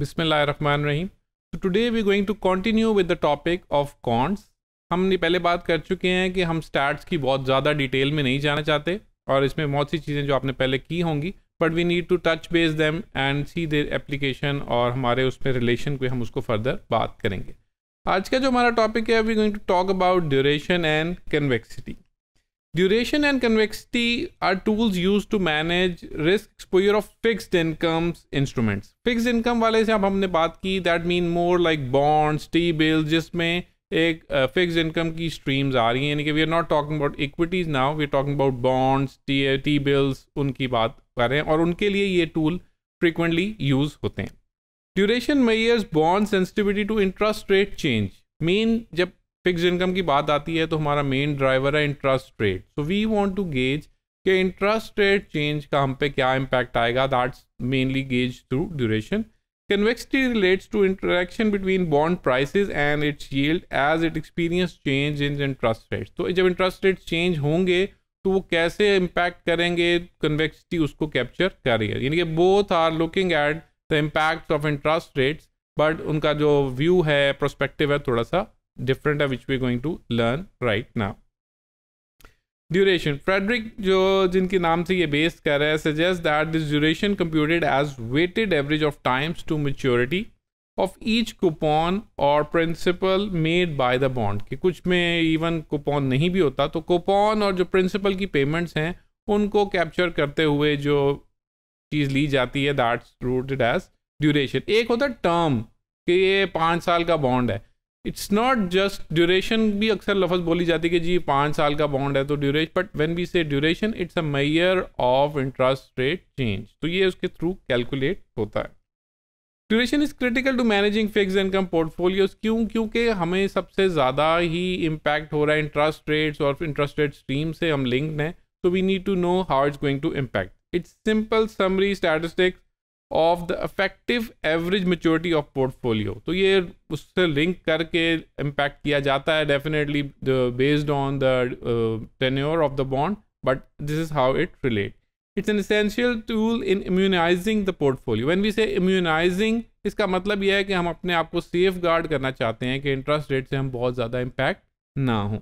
बिस्मिल्लाह रहमान रहीम तो today we going to continue with the topic of cons हमने पहले बात कर चुके हैं कि हम स्टैट्स की बहुत ज़्यादा डिटेल में नहीं जाना चाहते और इसमें बहुत सी चीज़ें जो आपने पहले की होंगी but we need to touch base them and see their application और हमारे उसमें रिलेशन को हम उसको फर्दर बात करेंगे आज का जो हमारा टॉपिक है we going to talk about duration and convexity duration and convexity are tools use to manage risk exposure of fixed incomes instruments. Fixed income वाले से अब हमने बात की that mean more like bonds T bills जिसमें एक fix uh, income की streams आ रही हैं यानी कि we are not talking about equities now we are talking about bonds T T bills उनकी बात कर रहे हैं और उनके लिए ये टूल फ्रिक्वेंटली यूज होते हैं duration measures bond sensitivity to interest rate change mean जब फिक्स इनकम की बात आती है तो हमारा मेन ड्राइवर है interest rate so we want to gauge के इंटरेस्ट रेट चेंज का हम पे क्या इम्पैक्ट आएगा that's mainly gauge through duration convexity relates to interaction between bond price and its yield as it experience change in interest rate तो जब interest rate change होंगे तो वो कैसे इम्पैक्ट करेंगे कन्वेक्सिटी उसको कैप्चर करेगा यानी कि both are looking at the impact of interest rates but उनका जो व्यू है प्रोस्पेक्टिव है थोड़ा सा different uh, which we're going to learn right now. Duration Frederick जो जिनके नाम से ये बेस कर रहे हैं suggest that this duration computed as weighted average of times to maturity of each coupon और principal made by the bond कि कुछ में इवन कूपन नहीं भी होता तो कूपन और जो प्रिंसिपल की पेमेंट्स हैं उनको कैप्चर करते हुए जो चीज़ ली जाती है दैट्स रूटेड एज ड्यूरेशन एक होता है टर्म कि ये पाँच साल का बॉन्ड है इट्स नॉट जस्ट ड्यूरेशन भी अक्सर लफ्ज़ बोली जाती है कि जी पाँच साल का बॉन्ड है तो duration but when we say duration it's a measure of interest rate change तो ये उसके थ्रू कैलकुलेट होता है duration is critical to managing fix income portfolios क्यों क्योंकि हमें सबसे ज़्यादा ही इम्पैक्ट हो रहा है इंटरेस्ट रेट्स और इंटरेस्ट रेट स्ट्रीम से हम लिंक्ड हैं तो we need to know how it's going to impact it's simple summary statistics of the effective average maturity of portfolio तो ये उससे लिंक करके इम्पैक्ट किया जाता है definitely based on the tenure of the bond but this is how it relate it's an essential tool in immunizing the portfolio when we say immunising इसका मतलब यह है कि हम अपने आप को सेफ गार्ड करना चाहते हैं कि इंटरेस्ट रेट से हम बहुत ज़्यादा इम्पैक्ट ना हों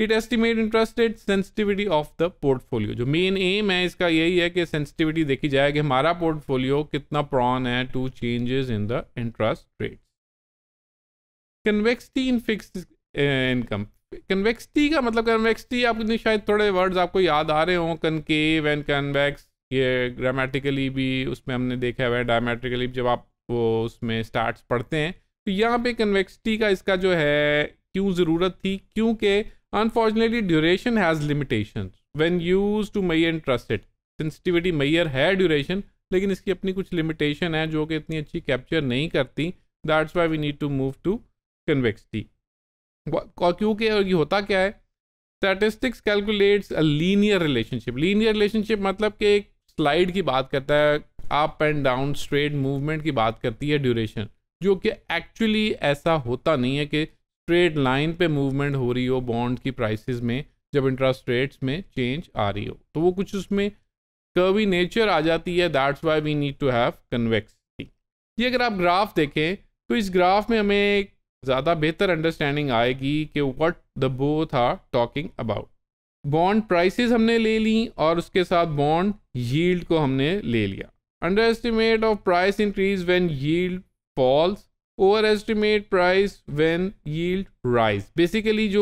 it estimate interest rate sensitivity of the portfolio जो मेन एम है इसका यही है कि सेंसिटिविटी देखी जाए कि हमारा पोर्टफोलियो कितना प्रॉन है to changes in the interest rate convexity in fix income convexity का मतलब कन्वेक्सिटी आप शायद थोड़े वर्ड्स आपको याद आ रहे हों कनकेव एंड कन्वेक्स ये ग्रामेटिकली भी उसमें हमने देखा हुआ है डायमेट्रिकली जब आप वो उसमें स्टार्ट पढ़ते हैं तो यहाँ पे कन्वेक्सिटी का इसका जो है क्यों ज़रूरत थी क्योंकि unfortunately duration has limitation when use to may and trusted sensitivity measure है ड्यूरेशन लेकिन इसकी अपनी कुछ लिमिटेशन है जो कि इतनी अच्छी कैप्चर नहीं करती that's why we need to move to convexity क्योंकि होता क्या है statistics calculates a linear relationship linear relationship मतलब कि एक स्लाइड की बात करता है up and down straight movement की बात करती है ड्यूरेशन जो कि एक्चुअली ऐसा होता नहीं है कि स्ट्रेट लाइन पे मूवमेंट हो रही हो बॉन्ड की प्राइसेस में जब इंटरेस्ट रेट्स में चेंज आ रही हो तो वो कुछ उसमें कर्वी नेचर आ जाती है that's why we need to have convexity ये अगर आप ग्राफ देखें तो इस ग्राफ में हमें ज़्यादा बेहतर अंडरस्टैंडिंग आएगी कि what the both are talking about bond prices हमने ले ली और उसके साथ बॉन्ड यील्ड को हमने ले लिया under estimate of price increase when yield falls over estimate price when yield rise basically जो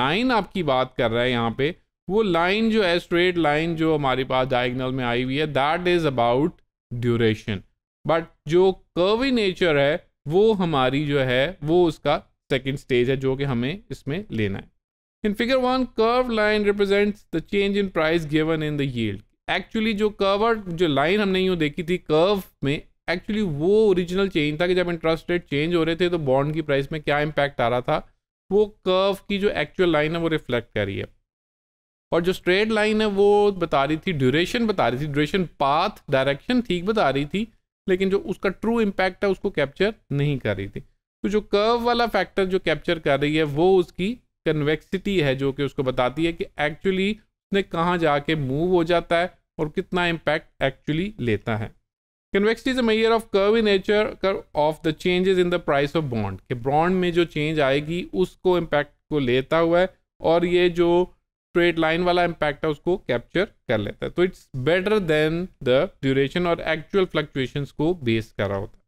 लाइन आपकी बात कर रहा है यहाँ पे वो लाइन जो है स्ट्रेट लाइन जो हमारे पास डायगनल में आई हुई है that is about duration but जो कर्वी नेचर है वो हमारी जो है वो उसका सेकेंड स्टेज है जो कि हमें इसमें लेना है in figure one curve line represents the change in price given in the yield actually जो कर्व जो लाइन हमने यूँ देखी थी कर्व में एक्चुअली वो ओरिजिनल चेंज था कि जब इंटरेस्ट रेट चेंज हो रहे थे तो बॉन्ड की प्राइस में क्या इम्पैक्ट आ रहा था वो कर्व की जो एक्चुअल लाइन है वो रिफ्लेक्ट कर रही है और जो स्ट्रेट लाइन है वो बता रही थी ड्यूरेशन बता रही थी ड्यूरेशन पाथ डायरेक्शन ठीक बता रही थी लेकिन जो उसका ट्रू इम्पैक्ट है उसको कैप्चर नहीं कर रही थी तो जो कर्व वाला फैक्टर जो कैप्चर कर रही है वो उसकी कन्वेक्सिटी है जो कि उसको बताती है कि एक्चुअली उसने कहाँ जाके मूव हो जाता है और कितना इम्पैक्ट एक्चुअली लेता है convexity is a measure of curve in nature कर of the changes in the price of bond कि बॉन्ड में जो चेंज आएगी उसको इम्पैक्ट को लेता हुआ है और ये जो स्ट्रेट लाइन वाला इम्पैक्ट है उसको कैप्चर कर लेता है तो it's better than the duration और एक्चुअल फ्लक्चुएशंस को बेस कर रहा होता है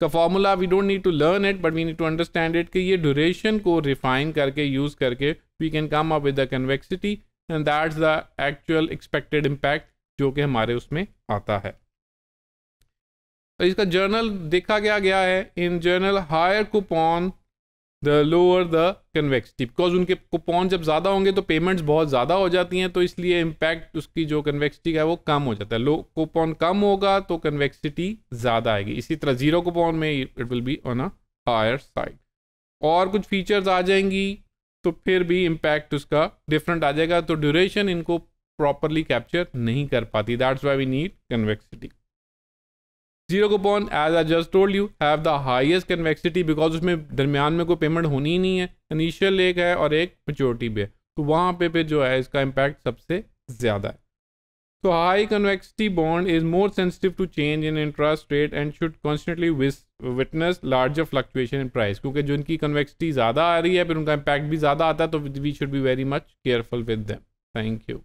का formula we don't need to learn it but we need to understand it कि ये ड्यूरेशन को रिफाइन करके यूज़ करके we can come up with the convexity and that's the actual expected impact जो कि हमारे उसमें आता है तो इसका जर्नल देखा गया गया है in general higher coupon the lower the convexity because उनके कूपन जब ज़्यादा होंगे तो पेमेंट्स बहुत ज़्यादा हो जाती हैं तो इसलिए इम्पैक्ट उसकी जो कन्वेक्सिटी है वो कम हो जाता है लो कूपन कम होगा तो कन्वेक्सिटी ज़्यादा आएगी इसी तरह जीरो कूपन में it will be on a higher side और कुछ फीचर्स आ जाएंगी तो फिर भी इम्पैक्ट उसका डिफरेंट आ जाएगा तो ड्यूरेशन इनको प्रॉपरली कैप्चर नहीं कर पाती that's why we need convexity zero coupon as I just told you have the highest convexity because उसमें दरमियान में कोई पेमेंट होनी ही नहीं है इनिशियल एक है और एक मेचोरिटी भी है तो वहाँ पे फिर जो है इसका इम्पैक्ट सबसे ज़्यादा है तो high convexity bond is more sensitive to change in interest rate and should constantly witness larger fluctuation in price क्योंकि जो इनकी कन्वेक्सिटी ज़्यादा आ रही है फिर उनका इम्पैक्ट भी ज़्यादा आता है तो we should be very much careful with them thank you